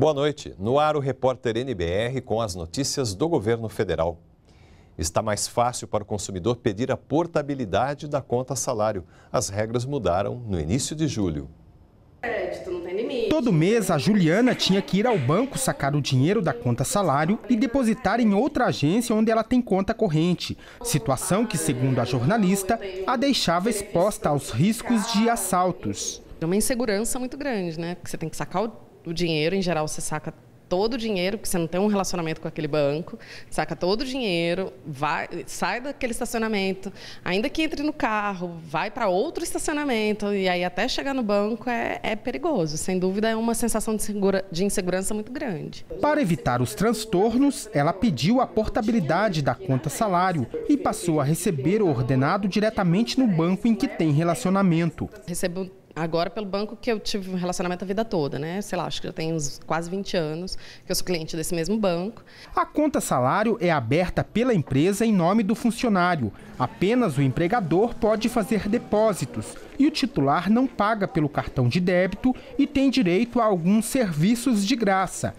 Boa noite. No ar o repórter NBR com as notícias do governo federal. Está mais fácil para o consumidor pedir a portabilidade da conta salário. As regras mudaram no início de julho. Todo mês, a Juliana tinha que ir ao banco sacar o dinheiro da conta salário e depositar em outra agência onde ela tem conta corrente. Situação que, segundo a jornalista, a deixava exposta aos riscos de assaltos. É uma insegurança muito grande, né? Porque você tem que sacar o o dinheiro, em geral, você saca todo o dinheiro, porque você não tem um relacionamento com aquele banco, saca todo o dinheiro, vai, sai daquele estacionamento, ainda que entre no carro, vai para outro estacionamento, e aí até chegar no banco é, é perigoso. Sem dúvida, é uma sensação de, segura, de insegurança muito grande. Para evitar os transtornos, ela pediu a portabilidade da conta salário e passou a receber o ordenado diretamente no banco em que tem relacionamento. Agora, pelo banco que eu tive um relacionamento a vida toda, né? Sei lá, acho que já tem uns quase 20 anos que eu sou cliente desse mesmo banco. A conta salário é aberta pela empresa em nome do funcionário. Apenas o empregador pode fazer depósitos. E o titular não paga pelo cartão de débito e tem direito a alguns serviços de graça.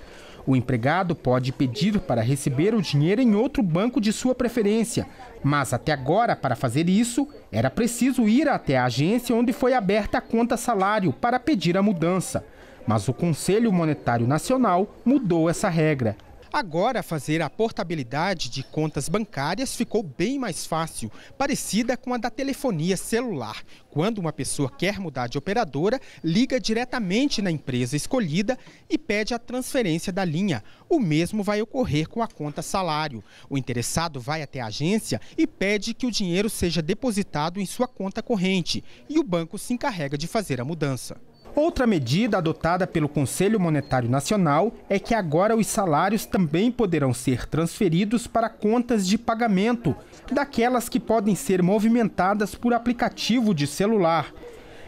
O empregado pode pedir para receber o dinheiro em outro banco de sua preferência, mas até agora, para fazer isso, era preciso ir até a agência onde foi aberta a conta salário para pedir a mudança. Mas o Conselho Monetário Nacional mudou essa regra. Agora, fazer a portabilidade de contas bancárias ficou bem mais fácil, parecida com a da telefonia celular. Quando uma pessoa quer mudar de operadora, liga diretamente na empresa escolhida e pede a transferência da linha. O mesmo vai ocorrer com a conta salário. O interessado vai até a agência e pede que o dinheiro seja depositado em sua conta corrente e o banco se encarrega de fazer a mudança. Outra medida adotada pelo Conselho Monetário Nacional é que agora os salários também poderão ser transferidos para contas de pagamento, daquelas que podem ser movimentadas por aplicativo de celular.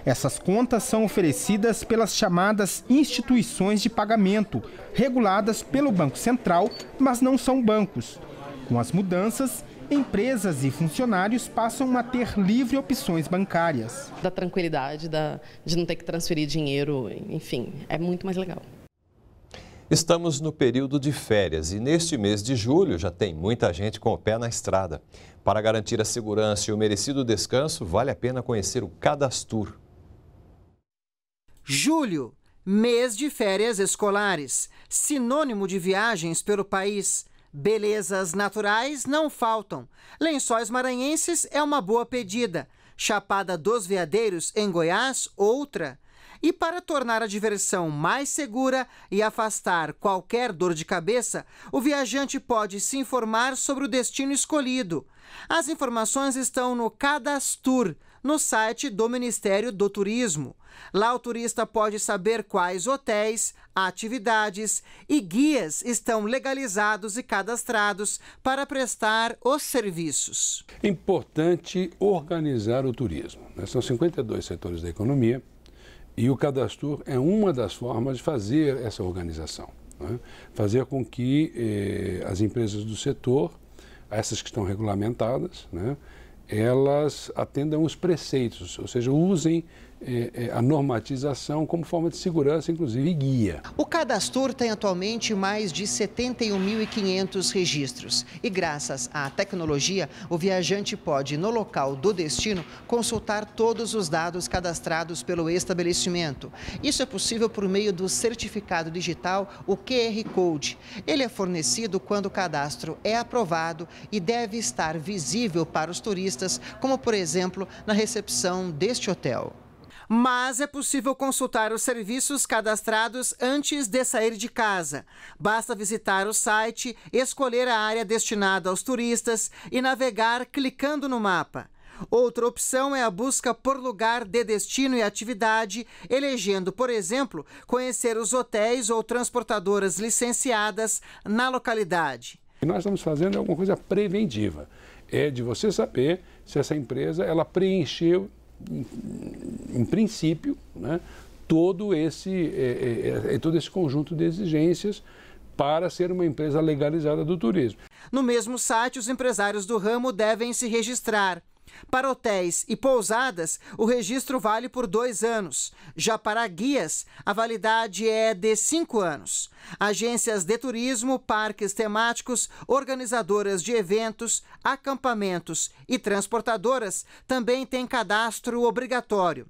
Essas contas são oferecidas pelas chamadas instituições de pagamento, reguladas pelo Banco Central, mas não são bancos. Com as mudanças, Empresas e funcionários passam a ter livre opções bancárias. Da tranquilidade, da, de não ter que transferir dinheiro, enfim, é muito mais legal. Estamos no período de férias e neste mês de julho já tem muita gente com o pé na estrada. Para garantir a segurança e o merecido descanso, vale a pena conhecer o Cadastur. Julho, mês de férias escolares, sinônimo de viagens pelo país. Belezas naturais não faltam. Lençóis maranhenses é uma boa pedida. Chapada dos Veadeiros, em Goiás, outra. E para tornar a diversão mais segura e afastar qualquer dor de cabeça, o viajante pode se informar sobre o destino escolhido. As informações estão no Cadastur, no site do Ministério do Turismo. Lá o turista pode saber quais hotéis, atividades e guias estão legalizados e cadastrados para prestar os serviços. Importante organizar o turismo. Né? São 52 setores da economia e o cadastro é uma das formas de fazer essa organização. Né? Fazer com que eh, as empresas do setor, essas que estão regulamentadas, né? elas atendam os preceitos, ou seja, usem é, é, a normatização como forma de segurança, inclusive e guia. O Cadastro tem atualmente mais de 71.500 registros e graças à tecnologia, o viajante pode, no local do destino, consultar todos os dados cadastrados pelo estabelecimento. Isso é possível por meio do certificado digital, o QR Code. Ele é fornecido quando o cadastro é aprovado e deve estar visível para os turistas, como por exemplo na recepção deste hotel mas é possível consultar os serviços cadastrados antes de sair de casa. Basta visitar o site, escolher a área destinada aos turistas e navegar clicando no mapa. Outra opção é a busca por lugar de destino e atividade, elegendo, por exemplo, conhecer os hotéis ou transportadoras licenciadas na localidade. O que nós estamos fazendo é alguma coisa preventiva. É de você saber se essa empresa ela preencheu em, em princípio, né, todo, esse, é é, é, é, todo esse conjunto de exigências para ser uma empresa legalizada do turismo. No mesmo site, os empresários do ramo devem se registrar. Para hotéis e pousadas, o registro vale por dois anos. Já para guias, a validade é de cinco anos. Agências de turismo, parques temáticos, organizadoras de eventos, acampamentos e transportadoras também têm cadastro obrigatório.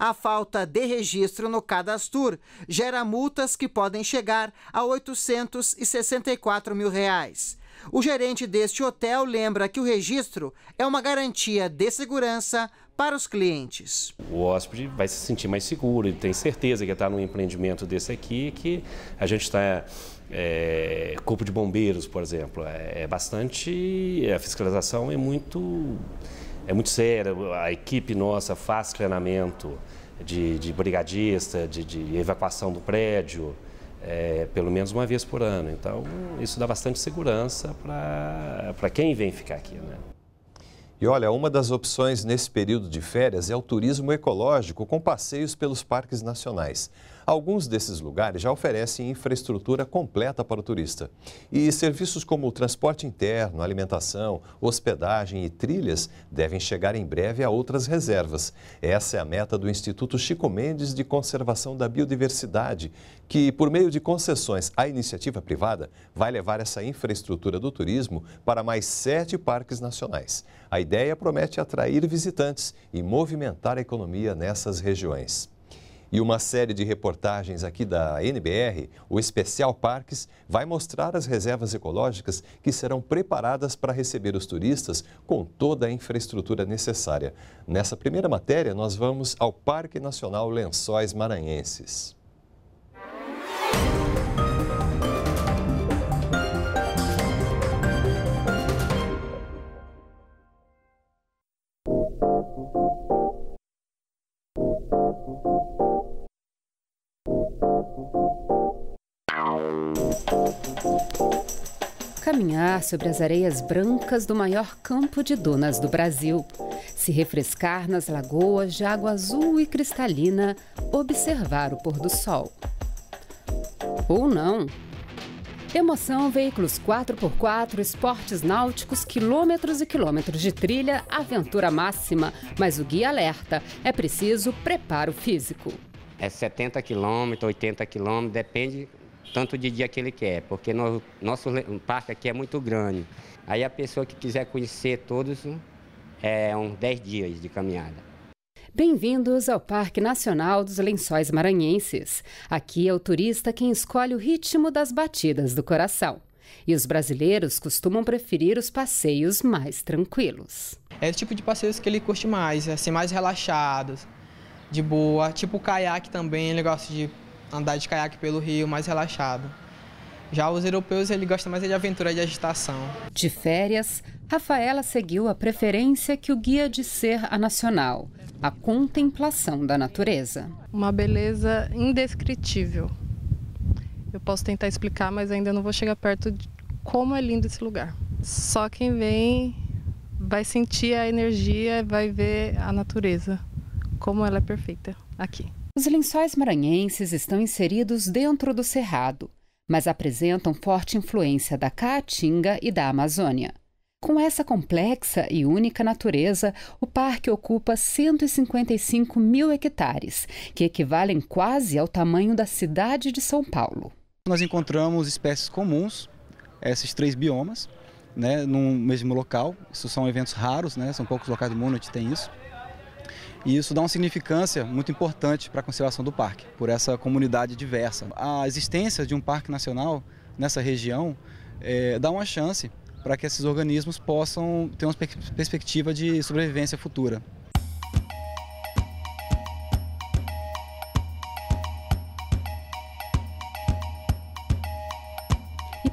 A falta de registro no Cadastur gera multas que podem chegar a 864 mil reais. O gerente deste hotel lembra que o registro é uma garantia de segurança para os clientes. O hóspede vai se sentir mais seguro, ele tem certeza que está num empreendimento desse aqui, que a gente está. É, corpo de bombeiros, por exemplo, é, é bastante. A fiscalização é muito é muito sério. A equipe nossa faz treinamento de, de brigadista, de, de evacuação do prédio, é, pelo menos uma vez por ano. Então, isso dá bastante segurança para quem vem ficar aqui. Né? E olha, uma das opções nesse período de férias é o turismo ecológico, com passeios pelos parques nacionais. Alguns desses lugares já oferecem infraestrutura completa para o turista. E serviços como transporte interno, alimentação, hospedagem e trilhas devem chegar em breve a outras reservas. Essa é a meta do Instituto Chico Mendes de Conservação da Biodiversidade, que, por meio de concessões à iniciativa privada, vai levar essa infraestrutura do turismo para mais sete parques nacionais. A ideia promete atrair visitantes e movimentar a economia nessas regiões. E uma série de reportagens aqui da NBR, o Especial Parques, vai mostrar as reservas ecológicas que serão preparadas para receber os turistas com toda a infraestrutura necessária. Nessa primeira matéria, nós vamos ao Parque Nacional Lençóis Maranhenses. Caminhar sobre as areias brancas do maior campo de dunas do Brasil. Se refrescar nas lagoas de água azul e cristalina, observar o pôr do sol. Ou não. Emoção Veículos 4x4, esportes náuticos, quilômetros e quilômetros de trilha, aventura máxima. Mas o guia alerta: é preciso preparo físico é 70 quilômetros, 80 quilômetros, depende tanto de dia que ele quer, porque no, nosso parque aqui é muito grande. Aí a pessoa que quiser conhecer todos, é uns 10 dias de caminhada. Bem-vindos ao Parque Nacional dos Lençóis Maranhenses. Aqui é o turista quem escolhe o ritmo das batidas do coração. E os brasileiros costumam preferir os passeios mais tranquilos. É o tipo de passeios que ele curte mais, assim, mais relaxados de boa. Tipo caiaque também, ele gosta de andar de caiaque pelo rio, mais relaxado. Já os europeus, ele gosta mais de aventura, de agitação. De férias, Rafaela seguiu a preferência que o guia de ser a nacional, a contemplação da natureza. Uma beleza indescritível. Eu posso tentar explicar, mas ainda não vou chegar perto de como é lindo esse lugar. Só quem vem vai sentir a energia, vai ver a natureza como ela é perfeita aqui. Os lençóis maranhenses estão inseridos dentro do Cerrado, mas apresentam forte influência da Caatinga e da Amazônia. Com essa complexa e única natureza, o parque ocupa 155 mil hectares, que equivalem quase ao tamanho da cidade de São Paulo. Nós encontramos espécies comuns, esses três biomas, né, num mesmo local. Isso são eventos raros, né, são poucos locais do mundo que tem isso. E isso dá uma significância muito importante para a conservação do parque, por essa comunidade diversa. A existência de um parque nacional nessa região é, dá uma chance para que esses organismos possam ter uma perspectiva de sobrevivência futura.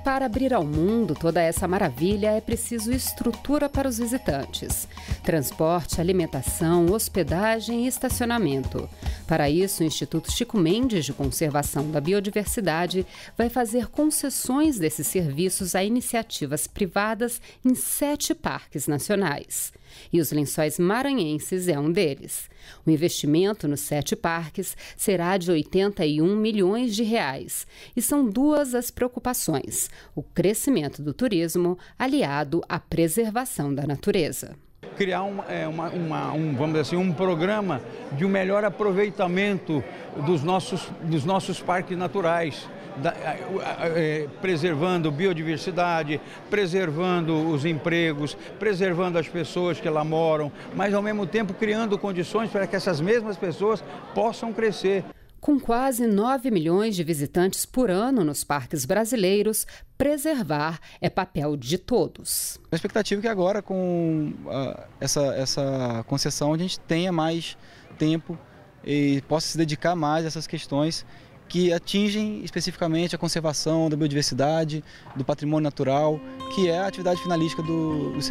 para abrir ao mundo toda essa maravilha é preciso estrutura para os visitantes: transporte, alimentação, hospedagem e estacionamento. Para isso, o Instituto Chico Mendes de Conservação da Biodiversidade vai fazer concessões desses serviços a iniciativas privadas em sete parques nacionais. E os lençóis maranhenses é um deles. O investimento nos sete parques será de 81 milhões de reais. E são duas as preocupações: o crescimento do turismo aliado à preservação da natureza criar um, é, uma, uma, um, vamos assim, um programa de um melhor aproveitamento dos nossos, dos nossos parques naturais da, é, preservando biodiversidade, preservando os empregos, preservando as pessoas que lá moram, mas ao mesmo tempo criando condições para que essas mesmas pessoas possam crescer. Com quase 9 milhões de visitantes por ano nos parques brasileiros, preservar é papel de todos. A expectativa é que agora, com ah, essa, essa concessão, a gente tenha mais tempo e possa se dedicar mais a essas questões que atingem especificamente a conservação da biodiversidade, do patrimônio natural, que é a atividade finalística do, do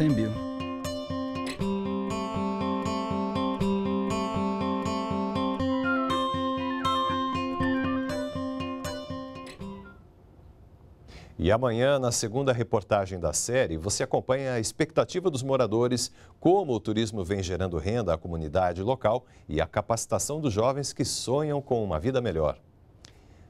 E amanhã, na segunda reportagem da série, você acompanha a expectativa dos moradores, como o turismo vem gerando renda à comunidade local e a capacitação dos jovens que sonham com uma vida melhor.